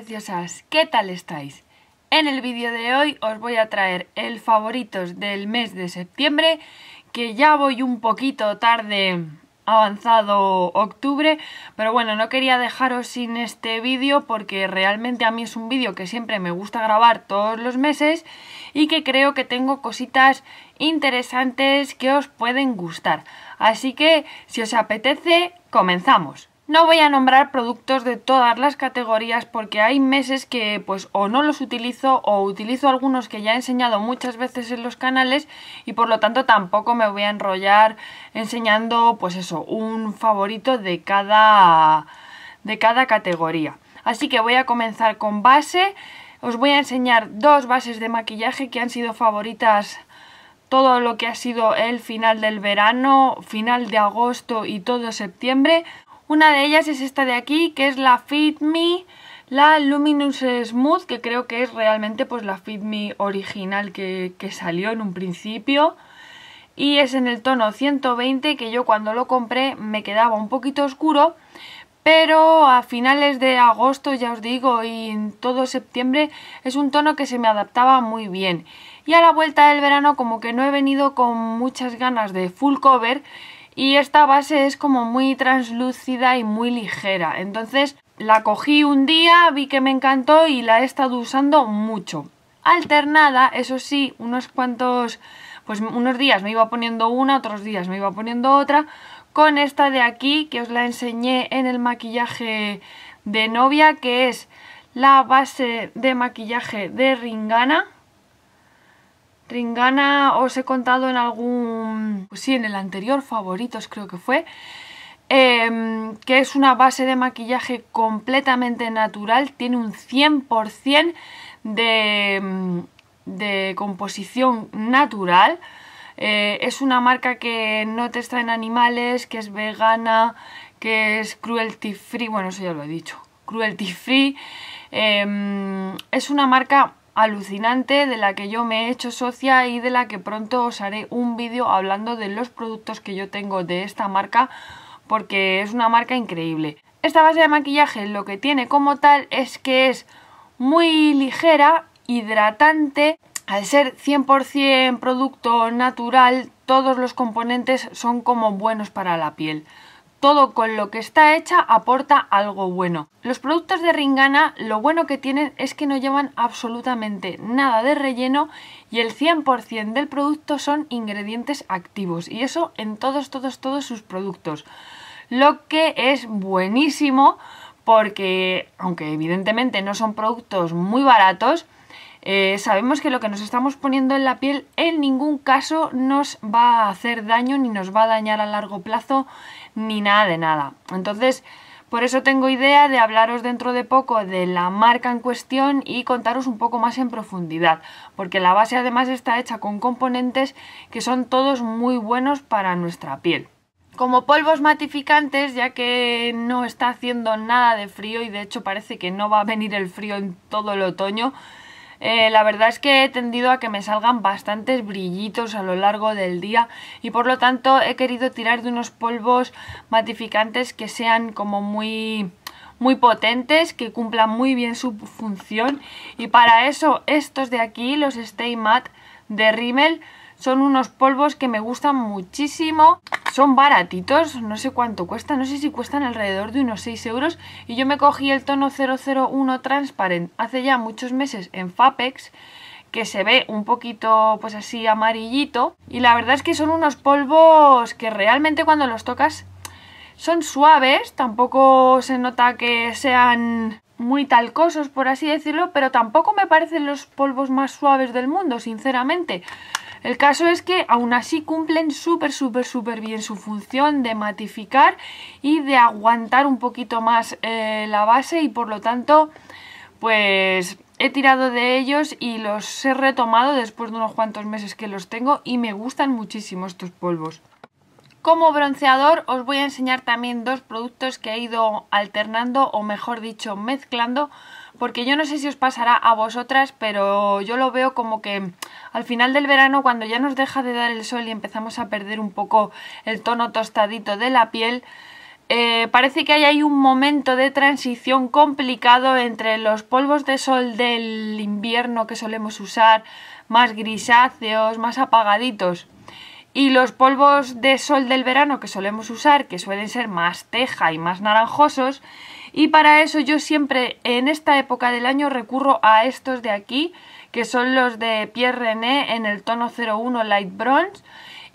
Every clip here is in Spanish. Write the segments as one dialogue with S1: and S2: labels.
S1: preciosas, ¿qué tal estáis? En el vídeo de hoy os voy a traer el favoritos del mes de septiembre, que ya voy un poquito tarde avanzado octubre, pero bueno, no quería dejaros sin este vídeo porque realmente a mí es un vídeo que siempre me gusta grabar todos los meses y que creo que tengo cositas interesantes que os pueden gustar. Así que, si os apetece, comenzamos. No voy a nombrar productos de todas las categorías porque hay meses que pues o no los utilizo o utilizo algunos que ya he enseñado muchas veces en los canales y por lo tanto tampoco me voy a enrollar enseñando pues eso, un favorito de cada, de cada categoría. Así que voy a comenzar con base, os voy a enseñar dos bases de maquillaje que han sido favoritas todo lo que ha sido el final del verano, final de agosto y todo septiembre. Una de ellas es esta de aquí, que es la Fit Me, la Luminous Smooth, que creo que es realmente pues la Fit Me original que, que salió en un principio. Y es en el tono 120, que yo cuando lo compré me quedaba un poquito oscuro, pero a finales de agosto, ya os digo, y en todo septiembre es un tono que se me adaptaba muy bien. Y a la vuelta del verano como que no he venido con muchas ganas de full cover y esta base es como muy translúcida y muy ligera. Entonces la cogí un día, vi que me encantó y la he estado usando mucho. Alternada, eso sí, unos cuantos, pues unos días me iba poniendo una, otros días me iba poniendo otra, con esta de aquí que os la enseñé en el maquillaje de novia, que es la base de maquillaje de Ringana Ringana os he contado en algún... Pues sí, en el anterior, favoritos creo que fue. Em, que es una base de maquillaje completamente natural. Tiene un 100% de, composición natural. Eh, es una marca que no te extraen animales, que es vegana, que es cruelty free. Bueno, eso ya lo he dicho. Cruelty free. Em, es una marca alucinante de la que yo me he hecho socia y de la que pronto os haré un vídeo hablando de los productos que yo tengo de esta marca porque es una marca increíble. Esta base de maquillaje lo que tiene como tal es que es muy ligera, hidratante, al ser 100% producto natural todos los componentes son como buenos para la piel todo con lo que está hecha aporta algo bueno. Los productos de Ringana lo bueno que tienen es que no llevan absolutamente nada de relleno y el 100% del producto son ingredientes activos y eso en todos, todos, todos sus productos. Lo que es buenísimo porque aunque evidentemente no son productos muy baratos, eh, sabemos que lo que nos estamos poniendo en la piel en ningún caso nos va a hacer daño, ni nos va a dañar a largo plazo, ni nada de nada. Entonces, por eso tengo idea de hablaros dentro de poco de la marca en cuestión y contaros un poco más en profundidad, porque la base además está hecha con componentes que son todos muy buenos para nuestra piel. Como polvos matificantes, ya que no está haciendo nada de frío y de hecho parece que no va a venir el frío en todo el otoño, eh, la verdad es que he tendido a que me salgan bastantes brillitos a lo largo del día y por lo tanto he querido tirar de unos polvos matificantes que sean como muy muy potentes, que cumplan muy bien su función y para eso estos de aquí, los Stay Matte de Rimmel, son unos polvos que me gustan muchísimo. Son baratitos, no sé cuánto cuesta, no sé si cuestan alrededor de unos 6 euros. Y yo me cogí el tono 001 Transparent hace ya muchos meses en Fapex que se ve un poquito pues así amarillito y la verdad es que son unos polvos que realmente cuando los tocas son suaves, tampoco se nota que sean muy talcosos por así decirlo, pero tampoco me parecen los polvos más suaves del mundo, sinceramente. El caso es que aún así cumplen súper, súper, súper bien su función de matificar y de aguantar un poquito más eh, la base y por lo tanto pues he tirado de ellos y los he retomado después de unos cuantos meses que los tengo y me gustan muchísimo estos polvos. Como bronceador os voy a enseñar también dos productos que he ido alternando o mejor dicho mezclando porque yo no sé si os pasará a vosotras pero yo lo veo como que al final del verano cuando ya nos deja de dar el sol y empezamos a perder un poco el tono tostadito de la piel eh, parece que hay, hay un momento de transición complicado entre los polvos de sol del invierno que solemos usar más grisáceos, más apagaditos y los polvos de sol del verano que solemos usar, que suelen ser más teja y más naranjosos, y para eso yo siempre en esta época del año recurro a estos de aquí, que son los de Pierre René en el tono 01 Light Bronze,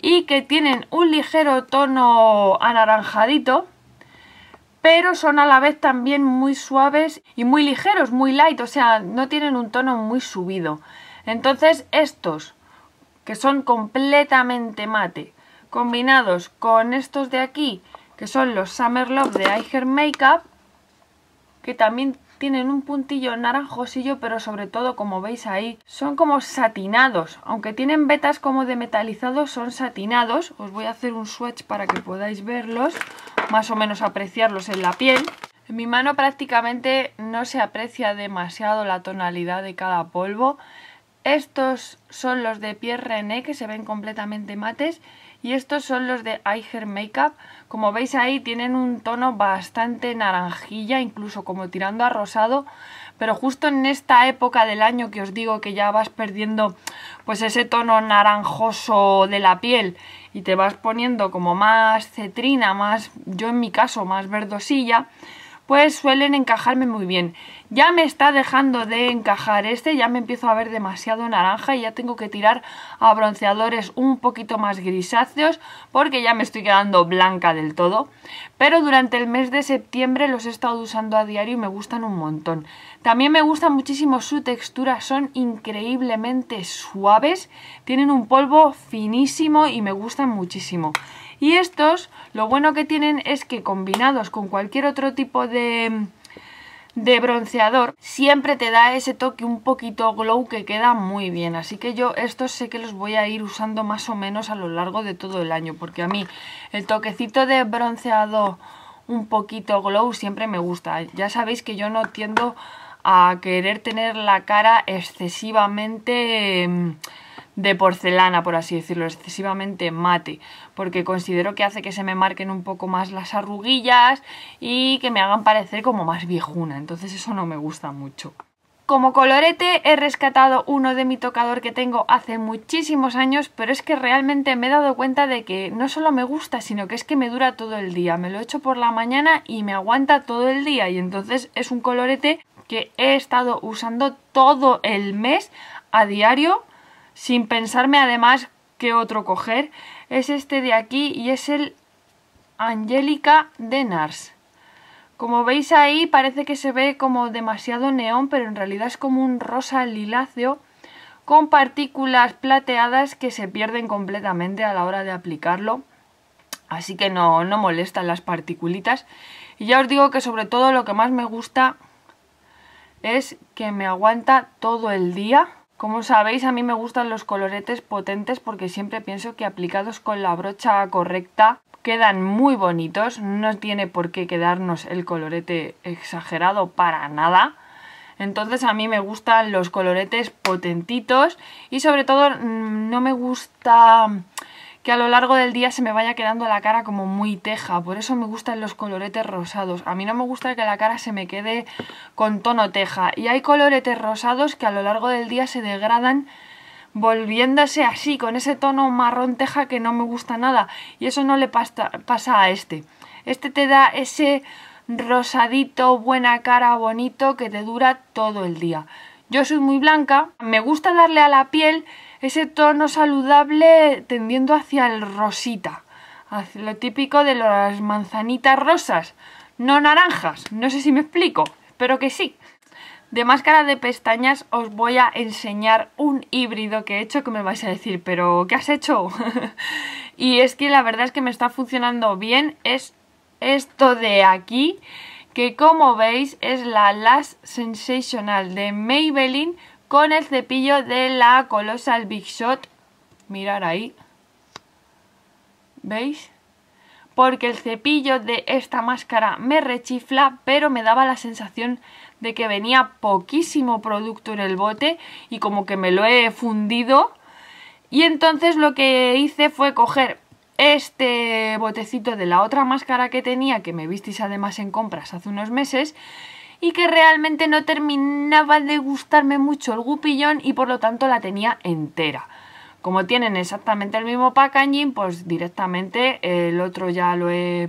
S1: y que tienen un ligero tono anaranjadito, pero son a la vez también muy suaves y muy ligeros, muy light, o sea, no tienen un tono muy subido. Entonces estos que son completamente mate, combinados con estos de aquí, que son los Summer Love de Eiger Makeup, que también tienen un puntillo naranjosillo, pero sobre todo, como veis ahí, son como satinados. Aunque tienen vetas como de metalizado, son satinados. Os voy a hacer un swatch para que podáis verlos, más o menos apreciarlos en la piel. En mi mano prácticamente no se aprecia demasiado la tonalidad de cada polvo. Estos son los de Pierre René que se ven completamente mates y estos son los de Eiger Makeup. Como veis ahí tienen un tono bastante naranjilla, incluso como tirando a rosado, pero justo en esta época del año que os digo que ya vas perdiendo pues ese tono naranjoso de la piel y te vas poniendo como más cetrina, más yo en mi caso más verdosilla, pues suelen encajarme muy bien. Ya me está dejando de encajar este, ya me empiezo a ver demasiado naranja y ya tengo que tirar a bronceadores un poquito más grisáceos porque ya me estoy quedando blanca del todo. Pero durante el mes de septiembre los he estado usando a diario y me gustan un montón. También me gusta muchísimo su textura, son increíblemente suaves, tienen un polvo finísimo y me gustan muchísimo. Y estos, lo bueno que tienen es que combinados con cualquier otro tipo de, de bronceador, siempre te da ese toque un poquito glow que queda muy bien. Así que yo estos sé que los voy a ir usando más o menos a lo largo de todo el año, porque a mí el toquecito de bronceado un poquito glow siempre me gusta. Ya sabéis que yo no tiendo a querer tener la cara excesivamente em, de porcelana, por así decirlo, excesivamente mate, porque considero que hace que se me marquen un poco más las arruguillas y que me hagan parecer como más viejuna, entonces eso no me gusta mucho. Como colorete he rescatado uno de mi tocador que tengo hace muchísimos años, pero es que realmente me he dado cuenta de que no solo me gusta, sino que es que me dura todo el día. Me lo echo por la mañana y me aguanta todo el día y entonces es un colorete que he estado usando todo el mes a diario sin pensarme además qué otro coger, es este de aquí y es el Angélica Nars Como veis ahí parece que se ve como demasiado neón, pero en realidad es como un rosa liláceo con partículas plateadas que se pierden completamente a la hora de aplicarlo. Así que no, no molestan las particulitas. Y ya os digo que sobre todo lo que más me gusta es que me aguanta todo el día como sabéis, a mí me gustan los coloretes potentes porque siempre pienso que aplicados con la brocha correcta quedan muy bonitos. No tiene por qué quedarnos el colorete exagerado para nada. Entonces a mí me gustan los coloretes potentitos y sobre todo mm, no me gusta que a lo largo del día se me vaya quedando la cara como muy teja, por eso me gustan los coloretes rosados. A mí no me gusta que la cara se me quede con tono teja y hay coloretes rosados que a lo largo del día se degradan volviéndose así, con ese tono marrón teja que no me gusta nada y eso no le pasa, a este. Este te da ese rosadito, buena cara, bonito que te dura todo el día. Yo soy muy blanca, me gusta darle a la piel ese tono saludable tendiendo hacia el rosita, hacia lo típico de las manzanitas rosas, no naranjas, no sé si me explico, pero que sí. De máscara de pestañas os voy a enseñar un híbrido que he hecho que me vais a decir, pero ¿qué has hecho? y es que la verdad es que me está funcionando bien, es esto de aquí, que como veis es la Last Sensational de Maybelline con el cepillo de la Colossal Big Shot. Mirar ahí. ¿Veis? Porque el cepillo de esta máscara me rechifla, pero me daba la sensación de que venía poquísimo producto en el bote y como que me lo he fundido. Y entonces lo que hice fue coger este botecito de la otra máscara que tenía, que me visteis además en compras hace unos meses, y que realmente no terminaba de gustarme mucho el gupillón y por lo tanto la tenía entera. Como tienen exactamente el mismo packaging, pues directamente el otro ya lo he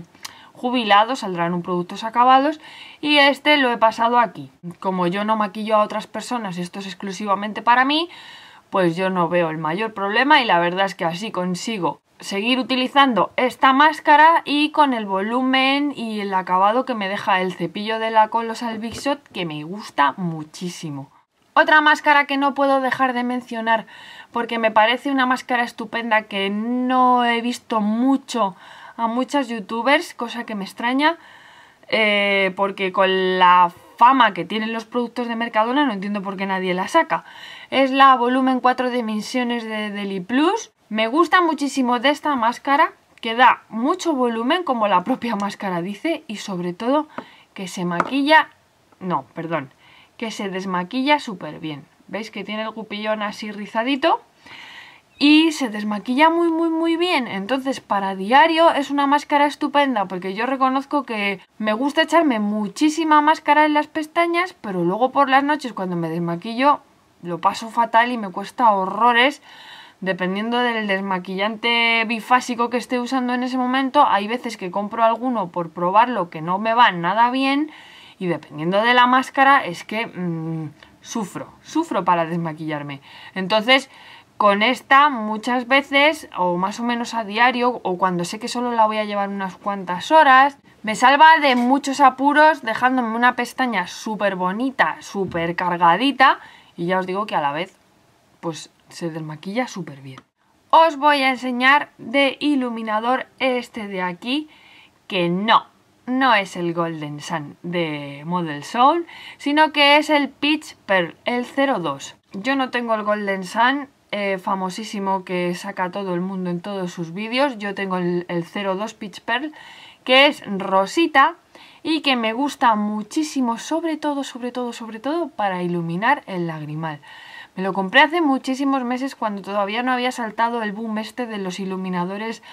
S1: jubilado, saldrán un productos acabados y este lo he pasado aquí. Como yo no maquillo a otras personas, esto es exclusivamente para mí, pues yo no veo el mayor problema y la verdad es que así consigo seguir utilizando esta máscara y con el volumen y el acabado que me deja el cepillo de la Colossal Big Shot que me gusta muchísimo. Otra máscara que no puedo dejar de mencionar porque me parece una máscara estupenda que no he visto mucho a muchas youtubers, cosa que me extraña eh, porque con la fama que tienen los productos de Mercadona no entiendo por qué nadie la saca. Es la volumen 4 dimensiones de Deli Plus me gusta muchísimo de esta máscara que da mucho volumen como la propia máscara dice y sobre todo que se maquilla, no, perdón, que se desmaquilla súper bien. ¿Veis que tiene el cupillón así rizadito? Y se desmaquilla muy muy muy bien, entonces para diario es una máscara estupenda porque yo reconozco que me gusta echarme muchísima máscara en las pestañas, pero luego por las noches cuando me desmaquillo lo paso fatal y me cuesta horrores dependiendo del desmaquillante bifásico que esté usando en ese momento, hay veces que compro alguno por probarlo que no me va nada bien y dependiendo de la máscara es que mm, sufro, sufro para desmaquillarme. Entonces, con esta muchas veces o más o menos a diario o cuando sé que solo la voy a llevar unas cuantas horas, me salva de muchos apuros dejándome una pestaña súper bonita, súper cargadita y ya os digo que a la vez pues se desmaquilla súper bien. Os voy a enseñar de iluminador este de aquí, que no, no es el Golden Sun de Model Soul, sino que es el Peach Pearl, el 02. Yo no tengo el Golden Sun, eh, famosísimo que saca todo el mundo en todos sus vídeos. Yo tengo el, el 02 Peach Pearl, que es rosita y que me gusta muchísimo, sobre todo, sobre todo, sobre todo, para iluminar el lagrimal. Me lo compré hace muchísimos meses cuando todavía no había saltado el boom este de los iluminadores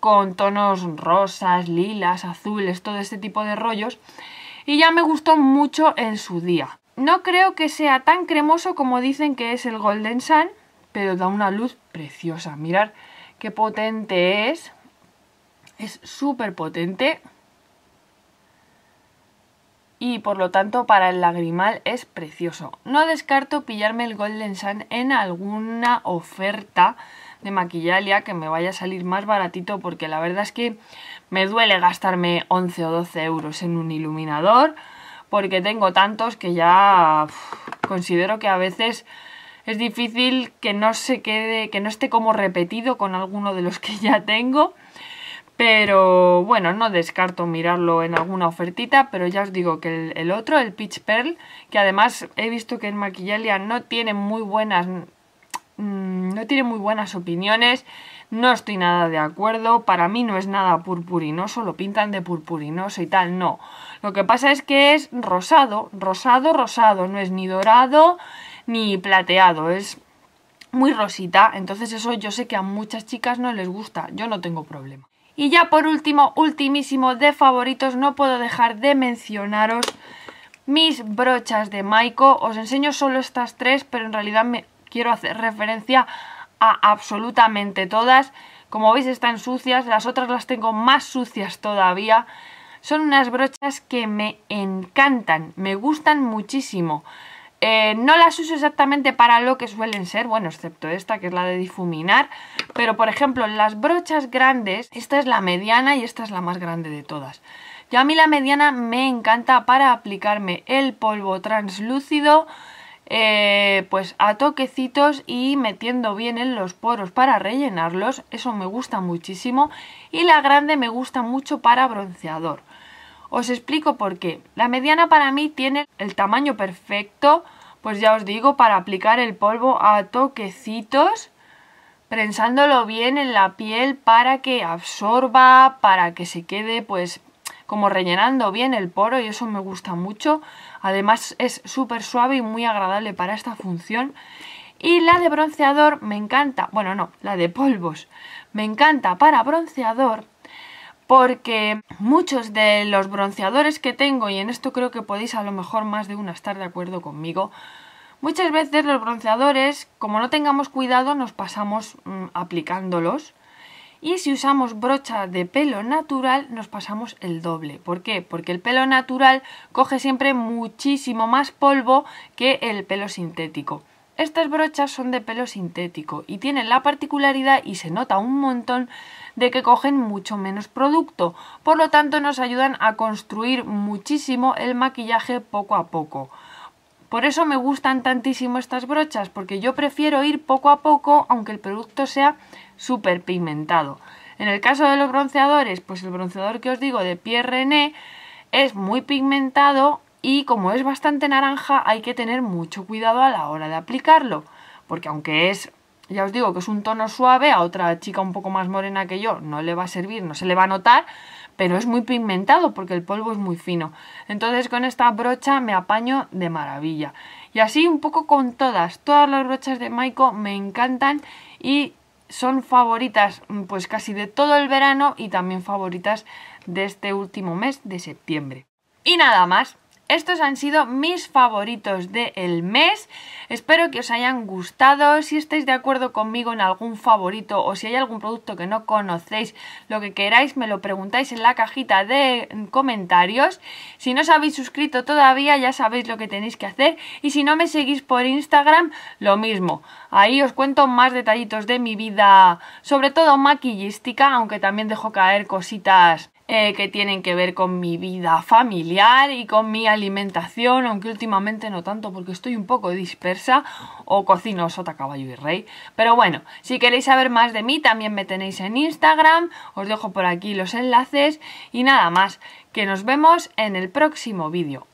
S1: con tonos rosas, lilas, azules, todo este tipo de rollos. Y ya me gustó mucho en su día. No creo que sea tan cremoso como dicen que es el Golden Sun, pero da una luz preciosa. Mirar qué potente es. Es súper potente y por lo tanto para el lagrimal es precioso. No descarto pillarme el Golden Sun en alguna oferta de maquillalia que me vaya a salir más baratito porque la verdad es que me duele gastarme 11 o 12 euros en un iluminador porque tengo tantos que ya considero que a veces es difícil que no se quede, que no esté como repetido con alguno de los que ya tengo pero bueno, no descarto mirarlo en alguna ofertita, pero ya os digo que el, otro, el Peach Pearl, que además he visto que en Maquillalia no tiene muy buenas mm, no tiene muy buenas opiniones, no estoy nada de acuerdo, para mí no es nada purpurinoso, lo pintan de purpurinoso y tal, no. Lo que pasa es que es rosado, rosado, rosado, no es ni dorado ni plateado, es muy rosita, entonces eso yo sé que a muchas chicas no les gusta, yo no tengo problema. Y ya por último, ultimísimo de favoritos, no puedo dejar de mencionaros mis brochas de Maiko. Os enseño solo estas tres, pero en realidad me quiero hacer referencia a absolutamente todas. Como veis están sucias, las otras las tengo más sucias todavía. Son unas brochas que me encantan, me gustan muchísimo. Eh, no las uso exactamente para lo que suelen ser, bueno, excepto esta que es la de difuminar, pero por ejemplo las brochas grandes, esta es la mediana y esta es la más grande de todas. Yo a mí la mediana me encanta para aplicarme el polvo translúcido eh, pues a toquecitos y metiendo bien en los poros para rellenarlos, eso me gusta muchísimo y la grande me gusta mucho para bronceador. Os explico por qué. La mediana para mí tiene el tamaño perfecto, pues ya os digo, para aplicar el polvo a toquecitos, prensándolo bien en la piel para que absorba, para que se quede pues como rellenando bien el poro y eso me gusta mucho. Además es súper suave y muy agradable para esta función. Y la de bronceador me encanta, bueno no, la de polvos, me encanta para bronceador porque muchos de los bronceadores que tengo, y en esto creo que podéis a lo mejor más de una estar de acuerdo conmigo, muchas veces los bronceadores, como no tengamos cuidado, nos pasamos mm, aplicándolos. Y si usamos brocha de pelo natural nos pasamos el doble. ¿Por qué? Porque el pelo natural coge siempre muchísimo más polvo que el pelo sintético. Estas brochas son de pelo sintético y tienen la particularidad, y se nota un montón, de que cogen mucho menos producto, por lo tanto nos ayudan a construir muchísimo el maquillaje poco a poco. Por eso me gustan tantísimo estas brochas, porque yo prefiero ir poco a poco aunque el producto sea súper pigmentado. En el caso de los bronceadores, pues el bronceador que os digo de Pierre René es muy pigmentado y como es bastante naranja hay que tener mucho cuidado a la hora de aplicarlo, porque aunque es, ya os digo, que es un tono suave, a otra chica un poco más morena que yo no le va a servir, no se le va a notar, pero es muy pigmentado porque el polvo es muy fino. Entonces con esta brocha me apaño de maravilla. Y así un poco con todas, todas las brochas de Maiko me encantan y son favoritas pues casi de todo el verano y también favoritas de este último mes de septiembre. Y nada más, estos han sido mis favoritos del mes. Espero que os hayan gustado. Si estáis de acuerdo conmigo en algún favorito o si hay algún producto que no conocéis, lo que queráis me lo preguntáis en la cajita de comentarios. Si no os habéis suscrito todavía, ya sabéis lo que tenéis que hacer. Y si no me seguís por Instagram, lo mismo. Ahí os cuento más detallitos de mi vida, sobre todo maquillística, aunque también dejo caer cositas eh, que tienen que ver con mi vida familiar y con mi alimentación, aunque últimamente no tanto porque estoy un poco dispersa o cocino sota, caballo y rey. Pero bueno, si queréis saber más de mí también me tenéis en Instagram, os dejo por aquí los enlaces y nada más, que nos vemos en el próximo vídeo.